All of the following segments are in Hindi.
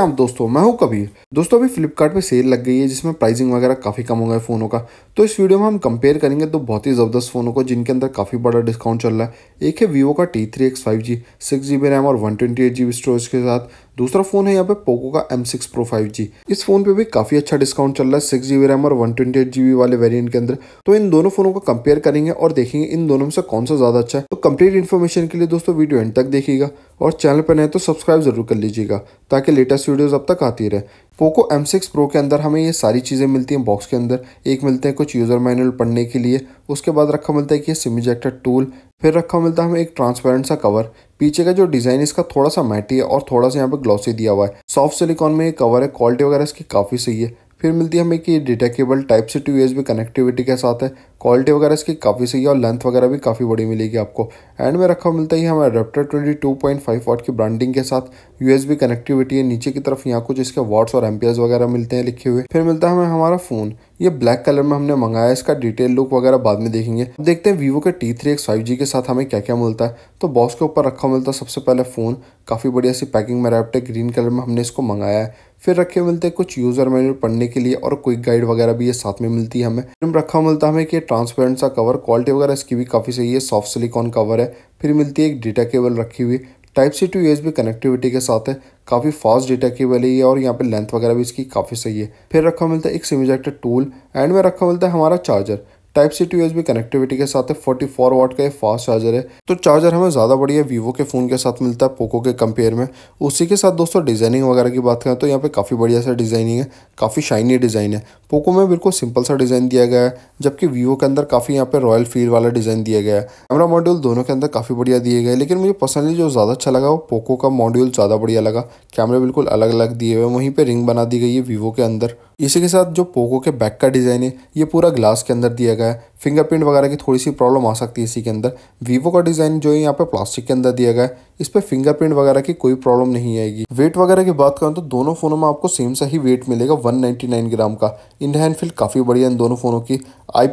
आप दोस्तों मैं हूं कबीर दोस्तों अभी फ्लिपकार्ट सेल लग गई है जिसमें प्राइसिंग वगैरह काफ़ी कम हो गए फ़ोनों का तो इस वीडियो में हम कंपेयर करेंगे तो बहुत ही ज़बरदस्त फ़ोनों को जिनके अंदर काफ़ी बड़ा डिस्काउंट चल रहा है एक है वीवो का T three X five G six G B RAM और one twenty eight G B storage के साथ दूसरा फोन है यहाँ पे पोको का M six pro five G इस फोन पे भी काफी अच्छा डिस्काउंट चल रहा है सिक्स जीबी रैम और वन ट्वेंटी एट वाले वेरिएंट के अंदर तो इन दोनों फोनों को कंपेयर करेंगे और देखेंगे इन दोनों में से कौन सा ज्यादा अच्छा है तो कंप्लीट इन्फॉर्मेशन के लिए दोस्तों वीडियो एंड तक देखिएगा और चैनल पर नए तो सब्सक्राइब जरूर कर लीजिएगा ताकि लेटेस्ट वीडियोज अब तक आती रहे पोको एम सिक्स प्रो के अंदर हमें ये सारी चीज़ें मिलती हैं बॉक्स के अंदर एक मिलते हैं कुछ यूज़र मैनुअल पढ़ने के लिए उसके बाद रखा मिलता है कि सिम इजेक्टर टूल फिर रखा मिलता है हमें एक ट्रांसपेरेंट सा कवर पीछे का जो डिज़ाइन है इसका थोड़ा सा मैटी है और थोड़ा सा यहाँ पर ग्लॉसी दिया हुआ है सॉफ्ट सिलिकॉन में ये कवर है क्वालिटी वगैरह इसकी काफ़ी सही है फिर मिलती है हमें कि डेटा केबल टाइप से टू यूएसबी कनेक्टिविटी के साथ है क्वालिटी वगैरह इसकी काफ़ी सही है और लेंथ वगैरह भी काफ़ी बड़ी मिलेगी आपको एंड में रखा मिलता है हमें अडेप्टर फाइव वाट की ब्रांडिंग के साथ यूएसबी कनेक्टिविटी है नीचे की तरफ यहाँ कुछ इसके वाट्स और एम्पियर्स वगैरह मिलते हैं लिखे हुए फिर मिलता है हमें हमारा फ़ोन ये ब्लैक कलर में हमने मंगाया इसका डिटेल लुक वगैरह बाद में देखेंगे देखते हैं वीवो के T three X five G के साथ हमें क्या क्या मिलता है तो बॉक्स के ऊपर रखा मिलता है सबसे पहले फ़ोन काफ़ी बढ़िया सी पैकिंग में रैप्ट है ग्रीन कलर में हमने इसको मंगाया है फिर रखे मिलते हैं कुछ यूज़र मैनुअल पढ़ने के लिए और क्विक गाइड वगैरह भी ये साथ में मिलती है हमें फिर रखा मिलता है हमें कि ट्रांसपेरेंट सा कवर क्वालिटी वगैरह इसकी भी काफ़ी सही है सॉफ्ट सिलिकॉन कवर है फिर मिलती है एक डेटा केबल रखी हुई type C to USB connectivity के साथ है काफ़ी फास्ट डेटा की वाली है और यहाँ पे लेंथ वगैरह भी इसकी काफ़ी सही है फिर रखा मिलता है एक सिम इजेक्टर टूल एंड में रखा मिलता है हमारा charger type C to USB connectivity के साथ है फोर वाट का ये फास्ट चार्जर है तो चार्जर हमें ज़्यादा बढ़िया वीवो के फ़ोन के साथ मिलता है पोको के कंपेयर में उसी के साथ दोस्तों डिज़ाइनिंग वगैरह की बात करें तो यहाँ पे काफ़ी बढ़िया सा डिज़ाइनिंग है काफ़ी शाइनी डिज़ाइन है पोको में बिल्कुल सिंपल सा डिज़ाइन दिया गया है जबकि वीवो के अंदर काफ़ी यहाँ पे रॉयल फील वाला डिज़ाइन दिया गया है कैमरा मॉड्यूल दोनों के अंदर काफ़ी बढ़िया दिए गए लेकिन मुझे पर्सनली जो ज़्यादा अच्छा लगा वो पोको का मॉड्यूल ज़्यादा बढ़िया लगा कैमरे बिल्कुल अलग अलग दिए हुए वहीं पर रिंग बना दी गई है वीवो के अंदर इसी के साथ जो पोको के बैक का डिज़ाइन है ये पूरा ग्लास के अंदर दिया गया है फिंगरप्रिंट वगैरह की थोड़ी सी प्रॉब्लम आ सकती है इसी के अंदर वीवो का डिज़ाइन जो है यहाँ पे प्लास्टिक के अंदर दिया गया है इस पर फिंगरप्रिंट वगैरह की कोई प्रॉब्लम नहीं आएगी वेट वगैरह की बात करूँ तो दोनों फ़ोनों में आपको सेम सा ही वेट मिलेगा वन ग्राम का इन हैंड फील काफ़ी बढ़िया इन दोनों फ़ोनों की आई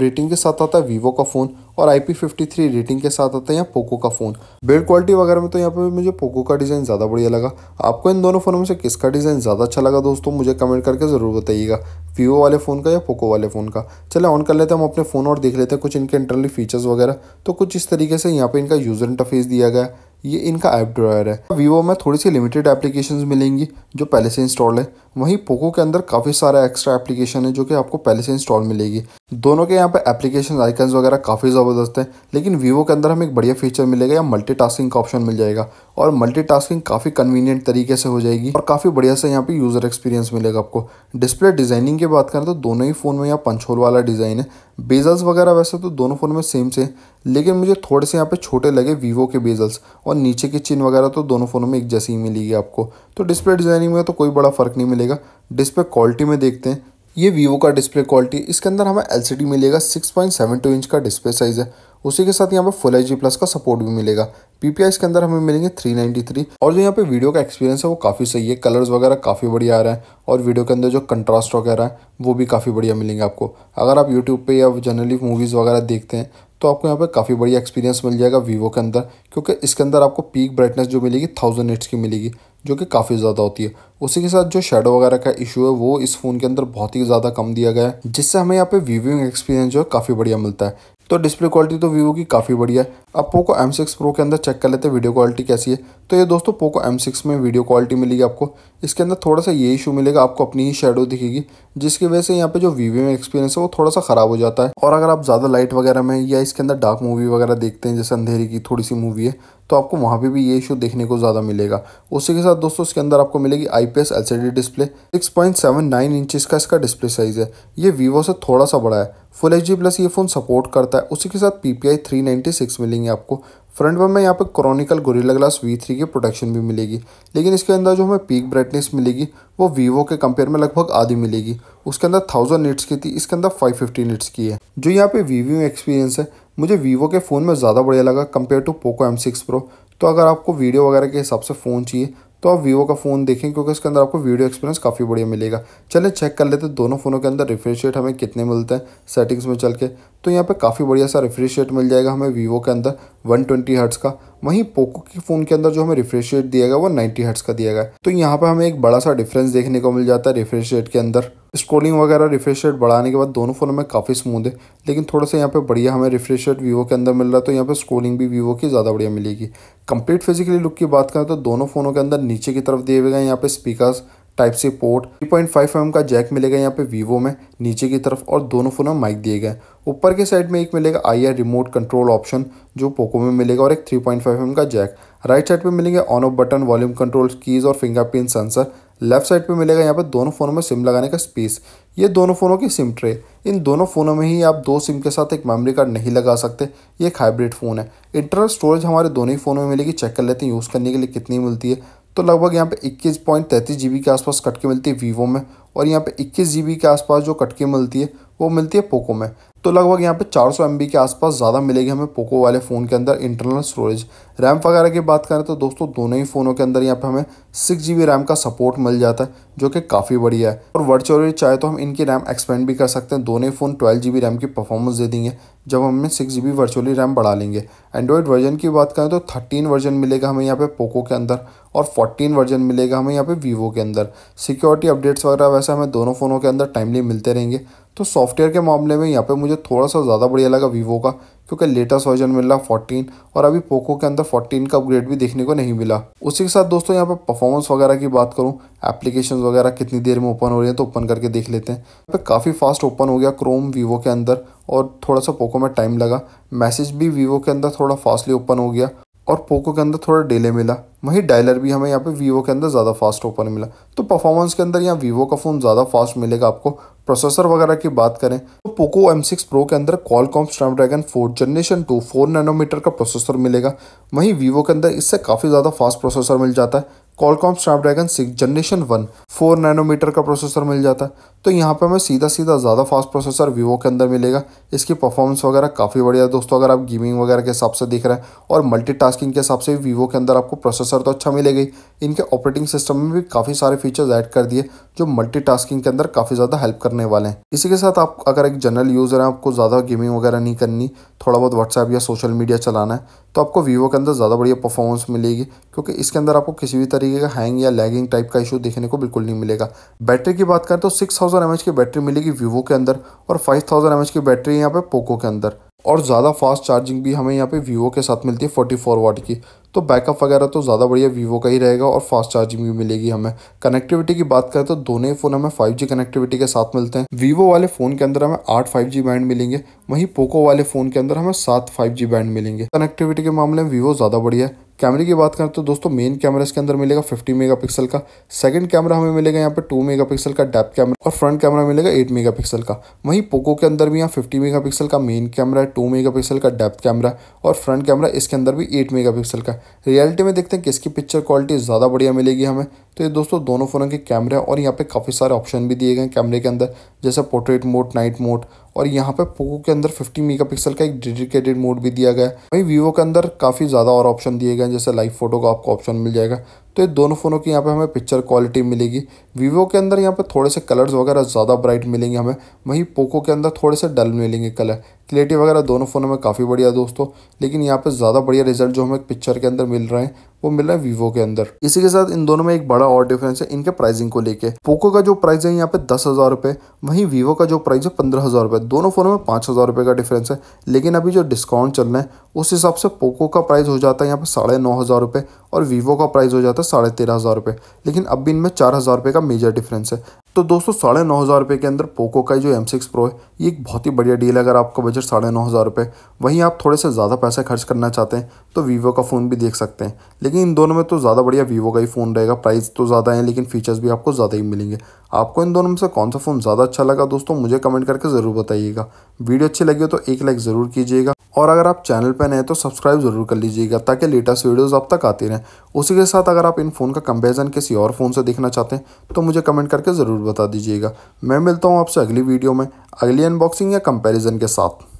रेटिंग के साथ आता है वीवो का फ़ोन और आई पी रेटिंग के साथ आता है यहाँ पोको का फ़ोन बिल्ड क्वालिटी वगैरह में तो यहाँ पे मुझे पोको का डिज़ाइन ज़्यादा बढ़िया लगा आपको इन दोनों फ़ोनों में से किसका डिज़ाइन ज़्यादा अच्छा लगा दोस्तों मुझे कमेंट करके ज़रूर बताइएगा वीवो वाले फ़ोन का या पोको वाले फ़ोन का चले ऑन कर लेते हैं हम अपने फ़ोन और देख लेते हैं कुछ इनके इंटरनली फीचर्स वगैरह तो कुछ इस तरीके से यहाँ पर इनका यूज़र इंटरफेस दिया गया ये इनका ऐप ड्रायर है वीवो में थोड़ी सी लिमिटेड एप्लीकेशन मिलेंगी जो पहले से इंस्टॉल है वहीं पोको के अंदर काफ़ी सारा एक्स्ट्रा एप्लीकेशन है जो कि आपको पहले से इंस्टॉल मिलेगी दोनों के यहाँ पे एप्लीकेशन आइकन्स वगैरह काफ़ी ज़बरदस्त हैं लेकिन वीवो के अंदर हमें एक बढ़िया फीचर मिलेगा या मल्टी का ऑप्शन मिल जाएगा और मल्टीटास्किंग काफ़ी कन्वीनियंट तरीके से हो जाएगी और काफ़ी बढ़िया से यहाँ पे यूज़र एक्सपीरियंस मिलेगा आपको डिस्प्ले डिज़ाइनिंग की बात करें तो दोनों ही फ़ोन में यहाँ पंचोल वाला डिज़ाइन है बेजल्स वगैरह वैसे तो दोनों फ़ोन में सेम से लेकिन मुझे थोड़े से यहाँ पे छोटे लगे वीवो के बेजल्स और नीचे के चिन वगैरह तो दोनों फ़ोनों में एक जैसी ही मिलेगी आपको तो डिस्प्ले डिज़ाइनिंग में तो कोई बड़ा फ़र्क नहीं मिलेगा डिस्प्ले क्वालिटी में देखते हैं ये वीवो का डिस्प्ले क्वालिटी इसके अंदर हमें एल मिलेगा 6.72 इंच का डिस्प्ले साइज़ है उसी के साथ यहाँ पे फुल एच प्लस का सपोर्ट भी मिलेगा पीपीआई इसके अंदर हमें मिलेंगे 393 और जो यहाँ पे वीडियो का एक्सपीरियंस है वो काफ़ी सही है कलर्स वगैरह काफ़ी बढ़िया आ रहे हैं और वीडियो के अंदर जो कंट्रास्ट वगैरह है वो भी काफ़ी बढ़िया मिलेंगे आपको अगर आप यूट्यूब पे या जनरली मूवीज़ वगैरह देखते हैं तो आपको यहाँ पर काफ़ी बढ़िया एक्सपीरियंस मिल जाएगा वीवो के अंदर क्योंकि इसके अंदर आपको पीक ब्राइटनेस जो मिलेगी थाउजेंड एट्स की मिलेगी जो कि काफ़ी ज़्यादा होती है उसी के साथ जो शेडो वगैरह का इशू है वो इस फ़ोन के अंदर बहुत ही ज़्यादा कम दिया गया है जिससे हमें यहाँ पे वीविंग एक्सपीरियंस जो है काफ़ी बढ़िया मिलता है तो डिस्प्ले क्वालिटी तो वीवो की काफ़ी बढ़िया है आप पोको एम सिक्स प्रो के अंदर चेक कर लेते हैं वीडियो क्वालिटी कैसी है तो ये दोस्तों पोको एम सिक्स में वीडियो क्वालिटी मिलेगी आपको इसके अंदर थोड़ा सा ये इशू मिलेगा आपको अपनी ही शेडो दिखेगी जिसकी वजह से यहाँ पे जो वीवो में एक्सपीरियंस है वो थोड़ा सा ख़राब हो जाता है और अगर आप ज़्यादा लाइट वगैरह में या इसके अंदर डार्क मूवी वगैरह देखते हैं जैसे अंधेरी की थोड़ी सी मूवी है तो आपको वहाँ पे भी ये इशू देखने को ज़्यादा मिलेगा उसी के साथ दोस्तों इसके अंदर आपको मिलेगी I P display six point seven nine inches का इसका डिस्प्ले साइज़ है ये वीवो से थोड़ा सा बड़ा है फुल एच जी प्लस ये फ़ोन सपोर्ट करता है उसी के साथ P P I three ninety six मिलेंगे आपको फ्रंट में यहाँ पर chronicle Gorilla Glass V three की प्रोटेक्शन भी मिलेगी लेकिन इसके अंदर जो हमें पीक ब्राइटनेस मिलेगी वो वीवो के कंपेयर में लगभग आधी मिलेगी उसके अंदर थाउजेंड निट्स की थी इसके अंदर फाइव फिफ्टी निट्स की है जो यहाँ पे वीवी एक्सपीरियंस है मुझे वीवो के फ़ोन में ज़्यादा बढ़िया लगा compare to Poco M six pro तो अगर आपको वीडियो वगैरह के हिसाब से फ़ोन चाहिए तो आप वीवो का फ़ोन देखें क्योंकि उसके अंदर आपको वीडियो एक्सपीरियंस काफ़ी बढ़िया मिलेगा चले चेक कर लेते हैं दोनों फ़ोनों के अंदर रिफ्रेशिएट हमें कितने मिलते हैं सेटिंग्स में चल के तो यहाँ पे काफ़ी बढ़िया सा रिफ्रेशिएट मिल जाएगा हमें वीवो के अंदर 120 ट्वेंटी हर्ट्स का वहीं पोको के फ़ोन के अंदर जो हमें रिफ्रेशिएट दिया गया वो नाइन्टी हर्ट्स का दिया गया तो यहाँ पर हमें एक बड़ा सा डिफ्रेंस देखने को मिल जाता है रिफ्रेशिएट के अंदर स्क्रोलिंग वगैरह रिफ्रेश रेट बढ़ाने के बाद दोनों फ़ोनों में काफ़ी स्मूथ है लेकिन थोड़ा सा यहाँ पे बढ़िया हमें रिफ्रेश रेट वीवो के अंदर मिल रहा है तो यहाँ पे स्क्रोलिंग भी वीवो की ज़्यादा बढ़िया मिलेगी कंप्लीट फिजिकली लुक की बात करें तो दोनों फ़ोनों के अंदर नीचे की तरफ दिए गए यहाँ पे speaker type C port three point का जैक मिलेगा यहाँ पे वीवो में नीचे की तरफ और दोनों फोनों में माइक दिए गए ऊपर के साइड में एक मिलेगा आई रिमोट कंट्रोल ऑप्शन जो पोको में मिलेगा और एक 3.5 पॉइंट mm का जैक राइट साइड पे मिलेंगे on off button volume control keys और फिंगरप्रिंट सेंसर लेफ्ट साइड पे मिलेगा यहाँ पर दोनों फ़ोनों में सिम लगाने का स्पेस ये दोनों फ़ोनों की सिम ट्रे इन दोनों फ़ोनों में ही आप दो सिम के साथ एक मेमोरी कार्ड नहीं लगा सकते ये एक हाइब्रिड फ़ोन है इंटरनल स्टोरेज हमारे दोनों ही फ़ोनों में मिलेगी चेक कर लेते हैं यूज़ करने के लिए कितनी मिलती है तो लगभग यहाँ पे इक्कीस पॉइंट तैंतीस जी के आसपास कट के मिलती है वीवो में और यहाँ पे इक्कीस जी के आसपास जो कट के मिलती है वो मिलती है पोको में तो लगभग यहाँ पे 400 सौ के आसपास ज़्यादा मिलेगी हमें पोको वाले फ़ोन के अंदर इंटरनल स्टोरेज रैम वगैरह की बात करें तो दोस्तों दोनों ही फ़ोनों के अंदर यहाँ पे हमें सिक्स जी रैम का सपोर्ट मिल जाता है जो कि काफ़ी बढ़िया है और वर्चुअली चाहे तो हम इनकी रैम एक्सपेंड भी कर सकते हैं दोनों ही फ़ोन ट्वेल्व जी रैम की परफॉर्मेंस दे देंगे जब हमें सिक्स जी वर्चुअली रैम बढ़ा लेंगे एंड्रॉयड वर्जन की बात करें तो थर्टीन वर्जन मिलेगा हमें यहाँ पे पोको के अंदर और फोर्टीन वर्जन मिलेगा हमें यहाँ पे वीवो के अंदर सिक्योरिटी अपडेट्स वगैरह वैसे हमें दोनों फ़ोनों के अंदर टाइमली मिलते रहेंगे तो सॉफ्टवेयर के मामले में यहाँ पे मुझे थोड़ा सा ज़्यादा बढ़िया लगा वीवो का क्योंकि लेटेस्ट वर्जन मिल रहा फोर्टीन और अभी पोको के अंदर फोर्टीन का अपग्रेड भी देखने को नहीं मिला उसी के साथ दोस्तों यहाँ पर परफॉर्मेंस वगैरह की बात करूँ एप्लीकेशन वगैरह कितनी देर में ओपन हो रही है तो ओपन करके देख लेते हैं यहाँ काफ़ी फास्ट ओपन हो गया क्रोम वीवो के अंदर और थोड़ा सा पोको में टाइम लगा मैसेज भी वीवो के अंदर थोड़ा फास्टली ओपन हो गया और पोको के अंदर थोड़ा डिले मिला वहीं डायलर भी हमें यहाँ पे वीवो के अंदर ज़्यादा फास्ट ओपन मिला तो परफॉर्मेंस के अंदर यहाँ वीवो का फ़ोन ज़्यादा फास्ट मिलेगा आपको प्रोसेसर वगैरह की बात करें तो पोको एम सिक्स प्रो के अंदर Qualcomm Dragon four generation two four nanometer का प्रोसेसर मिलेगा वहीं वीवो के अंदर इससे काफ़ी ज़्यादा फास्ट प्रोसेसर मिल जाता है Qualcomm Snapdragon six generation one four nanometer का प्रोसेसर मिल जाता है तो यहाँ पे हमें सीधा सीधा ज़्यादा फास्ट प्रोसेसर वीवो के अंदर मिलेगा इसकी परफॉर्मेंस वगैरह काफ़ी बढ़िया दोस्तों अगर आप गेमिंग वगैरह के हिसाब से देख रहे हैं और मल्टीटास्किंग के हिसाब से वीवो के अंदर आपको प्रोसेसर तो अच्छा मिलेगा इनके ऑपरेटिंग सिस्टम में भी काफ़ी सारे फीचर्स ऐड कर दिए जो मल्टीटास्किंग के अंदर काफ़ी ज़्यादा हेल्प करने वाले हैं इसी के साथ आप अगर एक जनरल यूज़र हैं आपको ज़्यादा गेमिंग वगैरह नहीं करनी थोड़ा बहुत व्हाट्सएप या सोशल मीडिया चलाना है तो आपको वीवो के अंदर ज़्यादा बढ़िया परफॉर्मेंस मिलेगी क्योंकि इसके अंदर आपको किसी भी तरह तरीके का हैंग या लैगिंग टाइप का इशू देखने को बिल्कुल नहीं मिलेगा बैटरी की बात करें तो सिक्स थाउजेंड की बैटरी मिलेगी वीवो के अंदर और फाइव थाउजेंड की बैटरी यहाँ पे पोको के अंदर और ज़्यादा फास्ट चार्जिंग भी हमें यहाँ पे वीवो के साथ मिलती है 44 वाट की तो बैकअप वगैरह तो ज़्यादा बढ़िया वीवो का ही रहेगा और फास्ट चार्जिंग भी मिलेगी हमें कनेक्टिविटी की बात करें तो दोनों ही फ़ोन हमें 5G कनेक्टिविटी के साथ मिलते हैं वीवो वाले फ़ोन के अंदर हमें आठ फाइव बैंड मिलेंगे वहीं पोको वाले फ़ोन के अंदर हमें सात फाइव बैंड मिलेंगे कनेक्टिविटी के मामले में वीवो ज़्यादा बढ़िया है कैमरे की बात करें तो दोस्तों मेन कैमरा इसके अंदर मिलेगा 50 मेगापिक्सल का सेकंड कैमरा हमें मिलेगा यहाँ पे 2 मेगापिक्सल का डेप्थ कैमरा और फ्रंट कैमरा मिलेगा 8 मेगापिक्सल का वहीं पोको के अंदर भी यहाँ 50 मेगापिक्सल का मेन कैमरा है 2 मेगापिक्सल का डेप्थ कैमरा और फ्रंट कैमरा इसके अंदर भी एट मेगा का रियलिटी में देखते हैं किसकी पिक्चर क्वालिटी ज़्यादा बढ़िया मिलेगी हमें तो ये दोस्तों दोनों फोनों के कैमरे और यहाँ पे काफ़ी सारे ऑप्शन भी दिए गए हैं कैमरे के अंदर जैसे पोर्ट्रेट मोड नाइट मोड और यहाँ पे पोको के अंदर 50 मेगापिक्सल का एक डेडिकेटेड मोड भी दिया गया है वहीं वीवो के अंदर काफ़ी ज़्यादा और ऑप्शन दिए गए हैं जैसे लाइव फोटो का आपको ऑप्शन मिल जाएगा तो ये दोनों फ़ोनों की यहाँ पे हमें पिक्चर क्वालिटी मिलेगी वीवो के अंदर यहाँ पे थोड़े से कलर्स वगैरह ज़्यादा ब्राइट मिलेंगे हमें वहीं पोको के अंदर थोड़े से डल मिलेंगे कलर क्लियरिटी वगैरह दोनों फ़ोनों में काफ़ी बढ़िया दोस्तों लेकिन यहाँ पर ज़्यादा बढ़िया रिजल्ट जो हमें पिक्चर के अंदर मिल रहे हैं वो मिल रहा है वीवो के अंदर इसी के साथ इन दोनों में एक बड़ा और डिफरेंस है इनके प्राइसिंग को लेके पोको का जो प्राइस है यहाँ पे दस हज़ार रुपये वहीं वीवो का जो प्राइस है पंद्रह हज़ार रुपये दोनों फ़ोनों में पाँच हज़ार रुपये का डिफरेंस है लेकिन अभी जो डिस्काउंट चल रहा है उस हिसाब से पोको का प्राइस हो जाता है यहाँ पे साढ़े नौ हज़ार रुपये और वीवो का प्राइस हो जाता है साढ़े तेरह हज़ार रुपये लेकिन अब भी इनमें चार हज़ार रुपये का मेजर डिफरेंस है तो दोस्तों साढ़े नौ हज़ार रुपये के अंदर पोको का जो एम सिक्स प्रो है ये एक बहुत ही बढ़िया डील है अगर आपका बजट साढ़े नौ हज़ार रुपये वहीं आप थोड़े से ज़्यादा पैसे खर्च करना चाहते हैं तो वीवो का फ़ोन भी देख सकते हैं लेकिन इन दोनों में तो ज़्यादा बढ़िया वीवो का ही फ़ोन रहेगा प्राइस तो ज़्यादा है लेकिन फीचर्स भी आपको ज़्यादा ही मिलेंगे आपको इन दोनों में से कौन सा फ़ोन ज़्यादा अच्छा लगा दोस्तों मुझे कमेंट करके ज़रूर बताइएगा वीडियो अच्छी लगी हो तो एक लाइक ज़रूर कीजिएगा और अगर आप चैनल पर नए तो सब्सक्राइब ज़रूर कर लीजिएगा ताकि लेटेस्ट वीडियोज़ आप तक आती रहें उसी के साथ अगर आप इन फ़ोन का कंपेरिजन किसी और फ़ोन से देखना चाहते हैं तो मुझे कमेंट करके ज़रूर बता दीजिएगा मैं मिलता हूँ आपसे अगली वीडियो में अगली अनबॉक्सिंग या कंपेरिजन के साथ